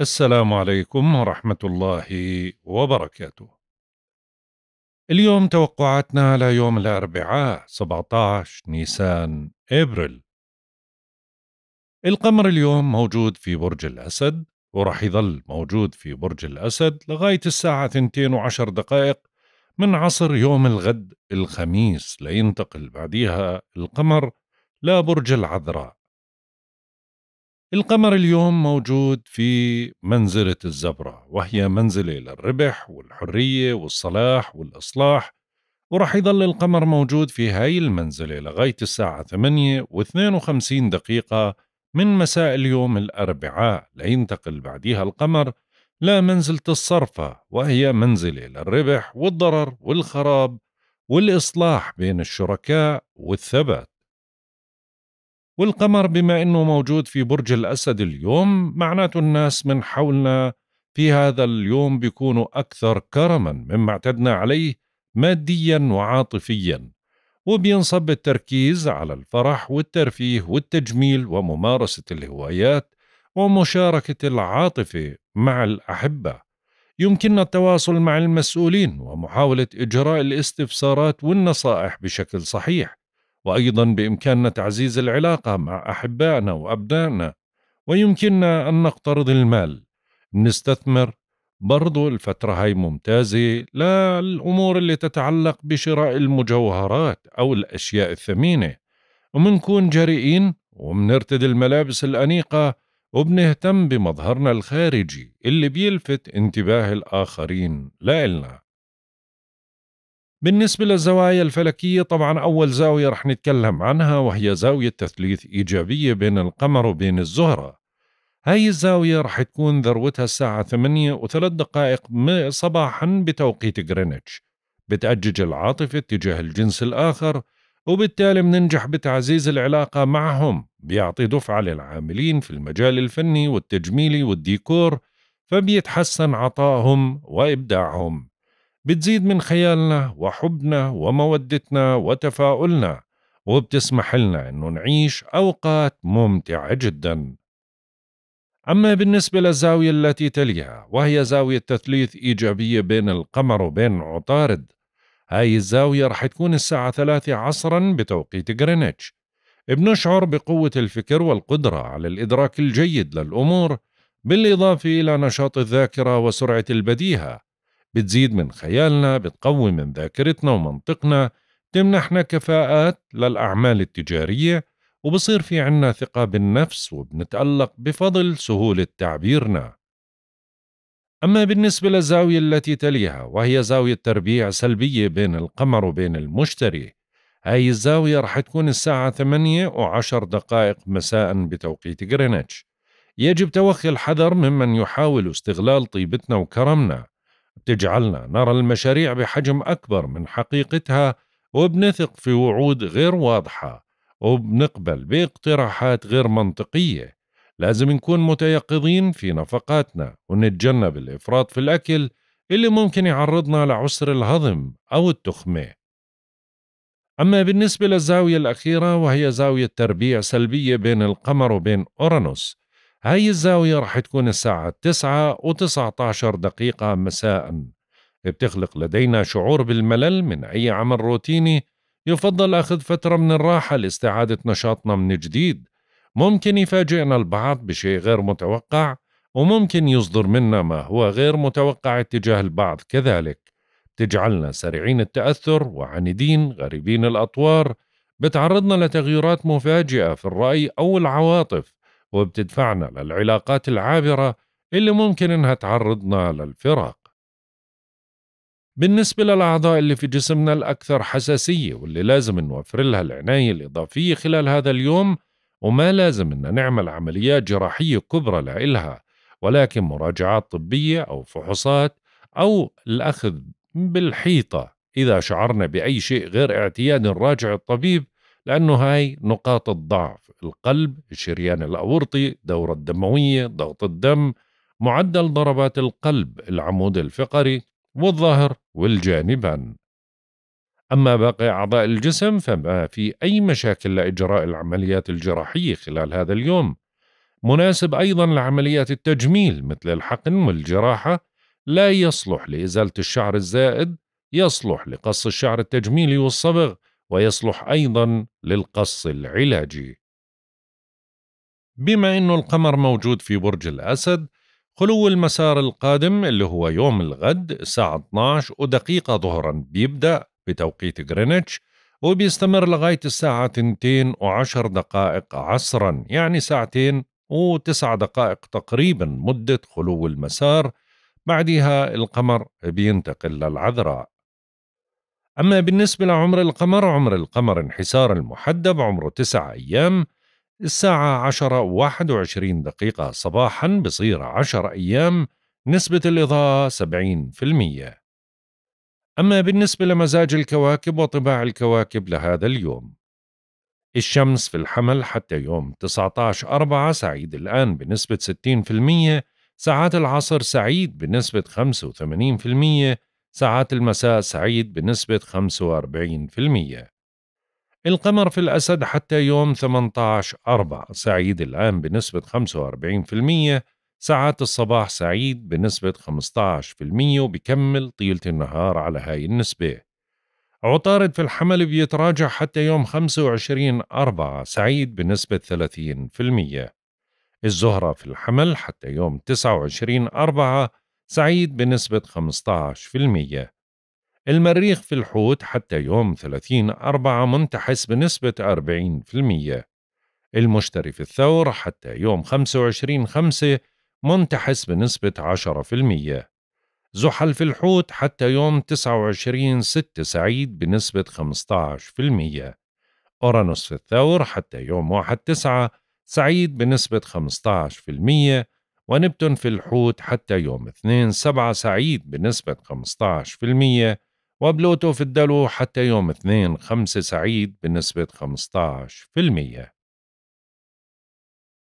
السلام عليكم ورحمة الله وبركاته. اليوم توقعاتنا ليوم الأربعاء 17 نيسان إبريل. القمر اليوم موجود في برج الأسد ورح يظل موجود في برج الأسد لغاية الساعة 2 وعشر دقائق من عصر يوم الغد الخميس لينتقل بعديها القمر لبرج العذراء القمر اليوم موجود في منزلة الزبرة وهي منزلة للربح والحرية والصلاح والإصلاح ورح يظل القمر موجود في هاي المنزلة لغاية الساعة 8 و52 دقيقة من مساء اليوم الأربعاء لينتقل بعديها القمر لمنزلة الصرفة وهي منزلة للربح والضرر والخراب والإصلاح بين الشركاء والثبات والقمر بما انه موجود في برج الاسد اليوم معناته الناس من حولنا في هذا اليوم بيكونوا اكثر كرما مما اعتدنا عليه ماديا وعاطفيا وبينصب التركيز على الفرح والترفيه والتجميل وممارسه الهوايات ومشاركه العاطفه مع الاحبه يمكننا التواصل مع المسؤولين ومحاوله اجراء الاستفسارات والنصائح بشكل صحيح وايضا بامكاننا تعزيز العلاقه مع احبائنا وابنائنا ويمكننا ان نقترض المال نستثمر برضو الفترة هاي ممتازة للأمور اللي تتعلق بشراء المجوهرات أو الأشياء الثمينة ومنكون جريئين ومنرتدي الملابس الأنيقة وبنهتم بمظهرنا الخارجي اللي بيلفت انتباه الآخرين لإلنا بالنسبة للزوايا الفلكية طبعا أول زاوية رح نتكلم عنها وهي زاوية تثليث إيجابية بين القمر وبين الزهرة هاي الزاوية رح تكون ذروتها الساعة 8 وثلاث دقائق صباحا بتوقيت غرينتش بتأجج العاطفة تجاه الجنس الآخر وبالتالي مننجح بتعزيز العلاقة معهم بيعطي دفعة للعاملين في المجال الفني والتجميلي والديكور فبيتحسن عطائهم وإبداعهم بتزيد من خيالنا وحبنا ومودتنا وتفاؤلنا وبتسمح لنا انه نعيش اوقات ممتعه جدا اما بالنسبه للزاويه التي تليها وهي زاويه تثليث ايجابيه بين القمر وبين عطارد هاي الزاويه رح تكون الساعه 3 عصرا بتوقيت غرينتش بنشعر بقوه الفكر والقدره على الادراك الجيد للامور بالاضافه الى نشاط الذاكره وسرعه البديهه بتزيد من خيالنا بتقوي من ذاكرتنا ومنطقنا تمنحنا كفاءات للأعمال التجارية وبصير في عنا ثقة بالنفس وبنتألق بفضل سهولة تعبيرنا أما بالنسبة للزاوية التي تليها وهي زاوية تربيع سلبية بين القمر وبين المشتري هاي الزاوية رح تكون الساعة 8 وعشر دقائق مساء بتوقيت غرينتش يجب توخي الحذر ممن يحاول استغلال طيبتنا وكرمنا بتجعلنا نرى المشاريع بحجم أكبر من حقيقتها وبنثق في وعود غير واضحة وبنقبل باقتراحات غير منطقية لازم نكون متيقظين في نفقاتنا ونتجنب الإفراط في الأكل اللي ممكن يعرضنا لعسر الهضم أو التخمة أما بالنسبة للزاوية الأخيرة وهي زاوية تربيع سلبية بين القمر وبين أورانوس هاي الزاوية رح تكون الساعة 9 و19 دقيقة مساء بتخلق لدينا شعور بالملل من أي عمل روتيني يفضل أخذ فترة من الراحة لاستعادة نشاطنا من جديد ممكن يفاجئنا البعض بشيء غير متوقع وممكن يصدر منا ما هو غير متوقع اتجاه البعض كذلك تجعلنا سريعين التأثر وعنيدين غريبين الأطوار بتعرضنا لتغيرات مفاجئة في الرأي أو العواطف وبتدفعنا للعلاقات العابرة اللي ممكن إنها تعرضنا للفراق بالنسبة للأعضاء اللي في جسمنا الأكثر حساسية واللي لازم نوفر لها العناية الإضافية خلال هذا اليوم وما لازم إن نعمل عمليات جراحية كبرى لإلها ولكن مراجعات طبية أو فحوصات أو الأخذ بالحيطة إذا شعرنا بأي شيء غير اعتياد راجع الطبيب لأنه هاي نقاط الضعف القلب الشريان الأورطي دورة الدموية ضغط الدم معدل ضربات القلب العمود الفقري والظهر والجانبان أما باقي أعضاء الجسم فما في أي مشاكل لإجراء العمليات الجراحية خلال هذا اليوم مناسب أيضا لعمليات التجميل مثل الحقن والجراحة لا يصلح لإزالة الشعر الزائد يصلح لقص الشعر التجميلي والصبغ ويصلح أيضا للقص العلاجي بما أنه القمر موجود في برج الأسد خلو المسار القادم اللي هو يوم الغد الساعة 12 ودقيقة ظهرا بيبدأ بتوقيت غرينتش وبيستمر لغاية الساعة 2 وعشر دقائق عصرا يعني ساعتين وتسع دقائق تقريبا مدة خلو المسار بعدها القمر بينتقل للعذراء أما بالنسبة لعمر القمر عمر القمر انحسار المحدب عمره تسع أيام الساعة عشرة واحد وعشرين دقيقة صباحا بصير عشر أيام نسبة الإضاءة سبعين في المية أما بالنسبة لمزاج الكواكب وطباع الكواكب لهذا اليوم الشمس في الحمل حتى يوم 19 أربعة سعيد الآن بنسبة 60% ساعات العصر سعيد بنسبة المية ساعات المساء سعيد بنسبة 45% القمر في الأسد حتى يوم 18/4 سعيد الآن بنسبة 45% ساعات الصباح سعيد بنسبة 15% وبكمل طيلة النهار على هاي النسبة عطارد في الحمل بيتراجع حتى يوم 25 أربعة سعيد بنسبة 30% الزهرة في الحمل حتى يوم 29 أربعة سعيد بنسبة 15% المريخ في الحوت حتى يوم 30 أربعة منتحس بنسبة 40% المشتري في الثور حتى يوم 25 خمسة منتحس بنسبة 10% زحل في الحوت حتى يوم 29 6 سعيد بنسبة 15% أورانوس في الثور حتى يوم 1 9 سعيد بنسبة 15% ونبتون في الحوت حتى يوم 2 7 سعيد بنسبة 15% وبلوتو في الدلو حتى يوم 2 5 سعيد بنسبة 15%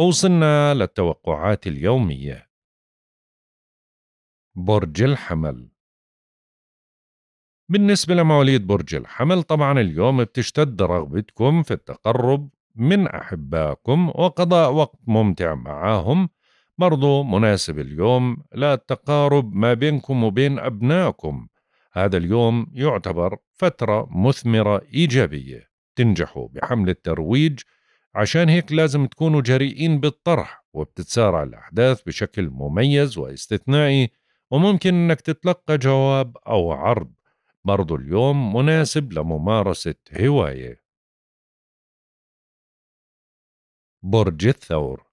وصلنا للتوقعات اليومية برج الحمل بالنسبة لمواليد برج الحمل طبعا اليوم بتشتد رغبتكم في التقرب من أحبائكم وقضاء وقت ممتع معهم برضو مناسب اليوم للتقارب ما بينكم وبين أبنائكم هذا اليوم يعتبر فترة مثمرة إيجابية تنجحوا بحمل الترويج عشان هيك لازم تكونوا جريئين بالطرح وبتتسارع الأحداث بشكل مميز واستثنائي وممكن أنك تتلقى جواب أو عرض برضو اليوم مناسب لممارسة هواية برج الثور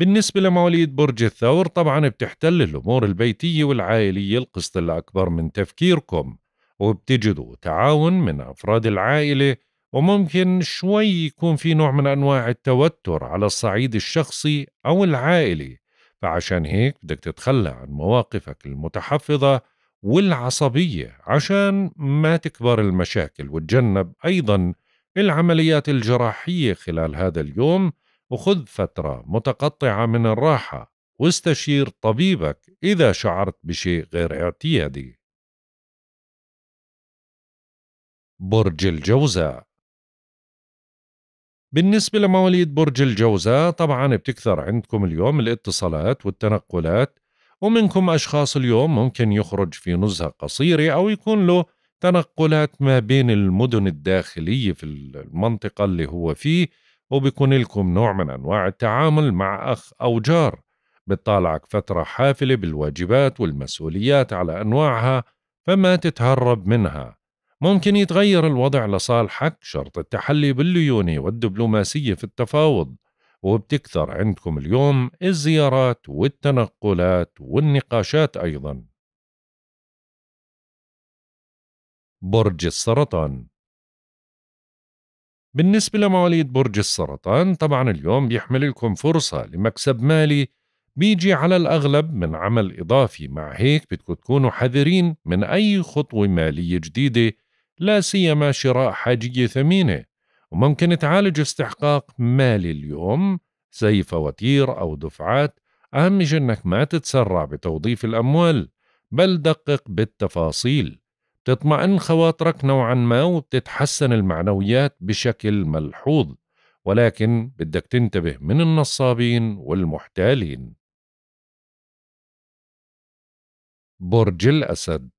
بالنسبة لمواليد برج الثور طبعا بتحتل الأمور البيتية والعائلية القسط الأكبر من تفكيركم وبتجدوا تعاون من أفراد العائلة وممكن شوي يكون في نوع من أنواع التوتر على الصعيد الشخصي أو العائلي فعشان هيك بدك تتخلى عن مواقفك المتحفظة والعصبية عشان ما تكبر المشاكل وتجنب أيضا العمليات الجراحية خلال هذا اليوم وخذ فترة متقطعة من الراحة واستشير طبيبك إذا شعرت بشيء غير اعتيادي. برج الجوزاء بالنسبة لمواليد برج الجوزاء طبعا بتكثر عندكم اليوم الاتصالات والتنقلات ومنكم أشخاص اليوم ممكن يخرج في نزهة قصيرة أو يكون له تنقلات ما بين المدن الداخلية في المنطقة اللي هو فيه وبيكون لكم نوع من أنواع التعامل مع أخ أو جار بتطالعك فترة حافلة بالواجبات والمسؤوليات على أنواعها فما تتهرب منها ممكن يتغير الوضع لصالحك شرط التحلي بالليونة والدبلوماسية في التفاوض وبتكثر عندكم اليوم الزيارات والتنقلات والنقاشات أيضا برج السرطان بالنسبة لمواليد برج السرطان طبعا اليوم بيحمل لكم فرصة لمكسب مالي بيجي على الأغلب من عمل إضافي مع هيك بدكم تكونوا حذرين من أي خطوة مالية جديدة لا سيما شراء حاجية ثمينة وممكن تعالج استحقاق مالي اليوم زي فواتير أو دفعات أهم شيء إنك ما تتسرع بتوظيف الأموال بل دقق بالتفاصيل تطمئن خواطرك نوعا ما وبتتحسن المعنويات بشكل ملحوظ ولكن بدك تنتبه من النصابين والمحتالين برج الأسد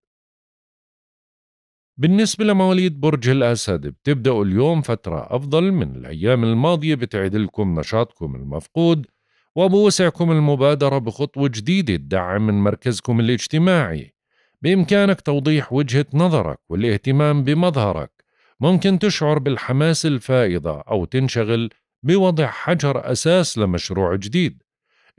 بالنسبة لمواليد برج الأسد بتبدأوا اليوم فترة أفضل من الأيام الماضية بتعيد لكم نشاطكم المفقود وبوسعكم المبادرة بخطوة جديدة تدعم من مركزكم الاجتماعي بإمكانك توضيح وجهة نظرك والاهتمام بمظهرك ممكن تشعر بالحماس الفائضة أو تنشغل بوضع حجر أساس لمشروع جديد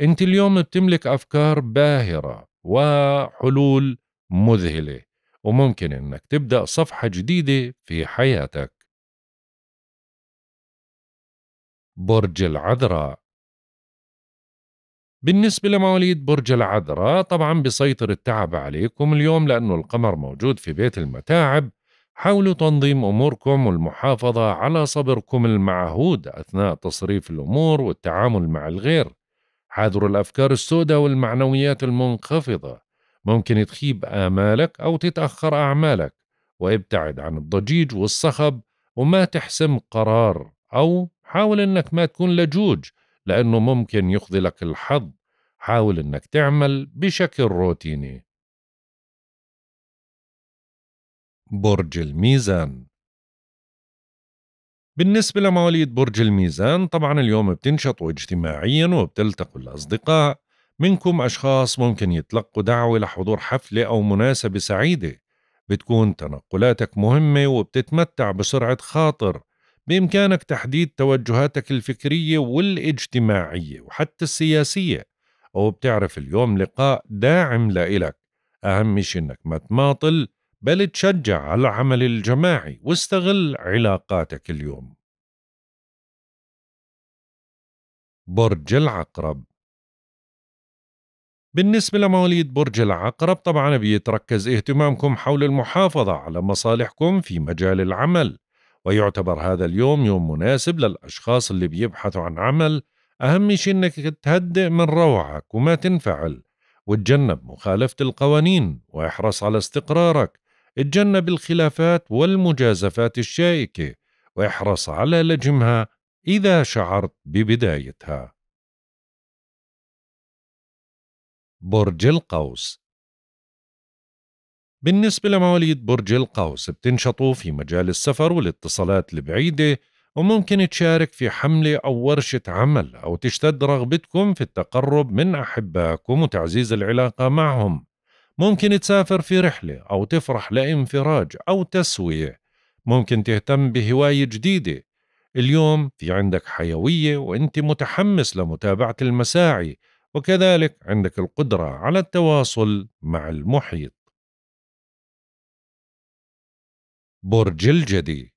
أنت اليوم بتملك أفكار باهرة وحلول مذهلة وممكن أنك تبدأ صفحة جديدة في حياتك برج العذراء بالنسبة لمواليد برج العذراء طبعا بيسيطر التعب عليكم اليوم لأنه القمر موجود في بيت المتاعب حاولوا تنظيم أموركم والمحافظة على صبركم المعهود أثناء تصريف الأمور والتعامل مع الغير حاذروا الأفكار السوداء والمعنويات المنخفضة ممكن تخيب آمالك أو تتأخر أعمالك وابتعد عن الضجيج والصخب وما تحسم قرار أو حاول أنك ما تكون لجوج لأنه ممكن لك الحظ حاول إنك تعمل بشكل روتيني برج الميزان بالنسبة لمواليد برج الميزان طبعا اليوم بتنشطوا اجتماعيا وبتلتقوا الأصدقاء منكم أشخاص ممكن يتلقوا دعوة لحضور حفلة أو مناسبة سعيدة بتكون تنقلاتك مهمة وبتتمتع بسرعة خاطر بإمكانك تحديد توجهاتك الفكرية والاجتماعية وحتى السياسية أو بتعرف اليوم لقاء داعم لإلك أهم شيء إنك ما تماطل بل تشجع على العمل الجماعي واستغل علاقاتك اليوم برج العقرب بالنسبة لمواليد برج العقرب طبعا بيتركز اهتمامكم حول المحافظة على مصالحكم في مجال العمل ويعتبر هذا اليوم يوم مناسب للأشخاص اللي بيبحثوا عن عمل أهم شيء إنك تهدئ من روعك وما تنفعل وتجنب مخالفة القوانين واحرص على استقرارك اتجنب الخلافات والمجازفات الشائكة واحرص على لجمها إذا شعرت ببدايتها برج القوس بالنسبة لمواليد برج القوس بتنشطوا في مجال السفر والاتصالات البعيدة وممكن تشارك في حملة أو ورشة عمل أو تشتد رغبتكم في التقرب من أحبائكم وتعزيز العلاقة معهم ممكن تسافر في رحلة أو تفرح لانفراج أو تسوية ممكن تهتم بهواية جديدة اليوم في عندك حيوية وأنت متحمس لمتابعة المساعي وكذلك عندك القدرة على التواصل مع المحيط برج الجدي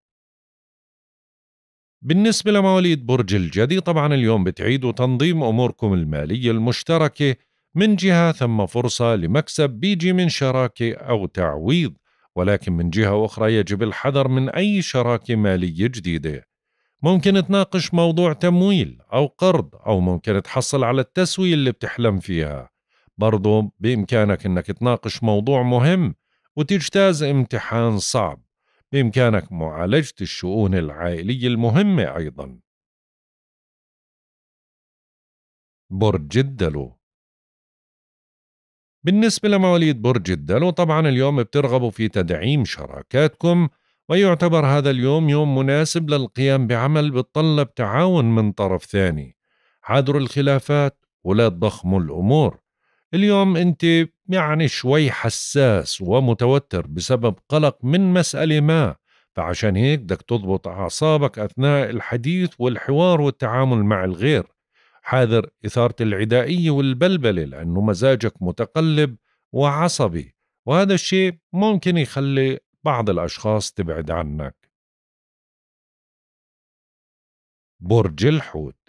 بالنسبة لمواليد برج الجدي طبعا اليوم بتعيدوا تنظيم أموركم المالية المشتركة من جهة ثم فرصة لمكسب بيجي من شراكة أو تعويض ولكن من جهة أخرى يجب الحذر من أي شراكة مالية جديدة ممكن تناقش موضوع تمويل أو قرض أو ممكن تحصل على التسوية اللي بتحلم فيها برضو بإمكانك أنك تناقش موضوع مهم وتجتاز امتحان صعب بإمكانك معالجة الشؤون العائلية المهمة أيضا برج الدلو بالنسبة لمواليد برج الدلو طبعا اليوم بترغبوا في تدعيم شراكاتكم ويعتبر هذا اليوم يوم مناسب للقيام بعمل بتطلب تعاون من طرف ثاني حاذروا الخلافات ولا تضخموا الأمور اليوم أنت يعني شوي حساس ومتوتر بسبب قلق من مسألة ما فعشان هيك بدك تضبط أعصابك أثناء الحديث والحوار والتعامل مع الغير حاذر إثارة العدائية والبلبلة لأنه مزاجك متقلب وعصبي وهذا الشيء ممكن يخلي بعض الأشخاص تبعد عنك برج الحوت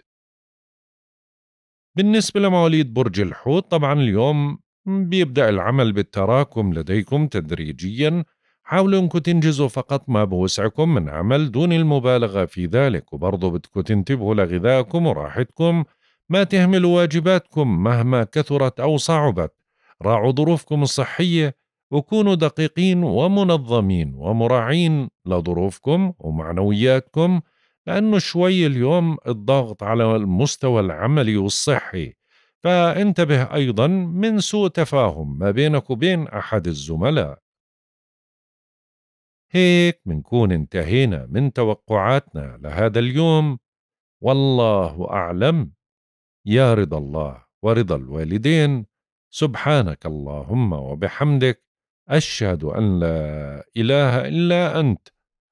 بالنسبة لمواليد برج الحوت طبعا اليوم بيبدأ العمل بالتراكم لديكم تدريجيا حاولوا انكم تنجزوا فقط ما بوسعكم من عمل دون المبالغة في ذلك وبرضه بدكم تنتبهوا لغذائكم وراحتكم ما تهملوا واجباتكم مهما كثرت أو صعبت راعوا ظروفكم الصحية وكونوا دقيقين ومنظمين ومراعين لظروفكم ومعنوياتكم لأنه شوي اليوم الضغط على المستوى العملي والصحي فانتبه أيضا من سوء تفاهم ما بينك وبين أحد الزملاء هيك منكون انتهينا من توقعاتنا لهذا اليوم والله أعلم يا رضا الله ورضا الوالدين سبحانك اللهم وبحمدك أشهد أن لا إله إلا أنت